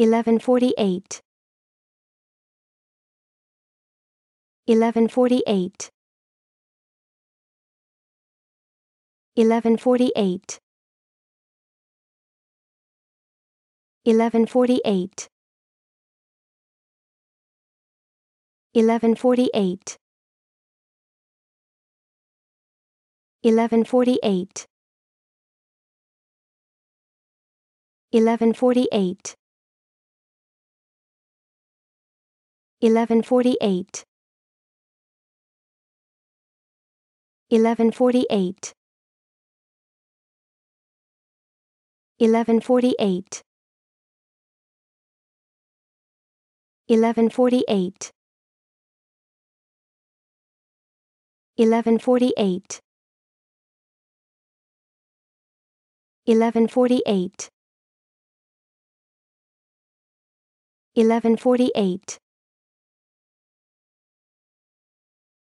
1148 1148 1148 1148 1148 1148 1148 1148 1148 1148 1148 1148 1148 1148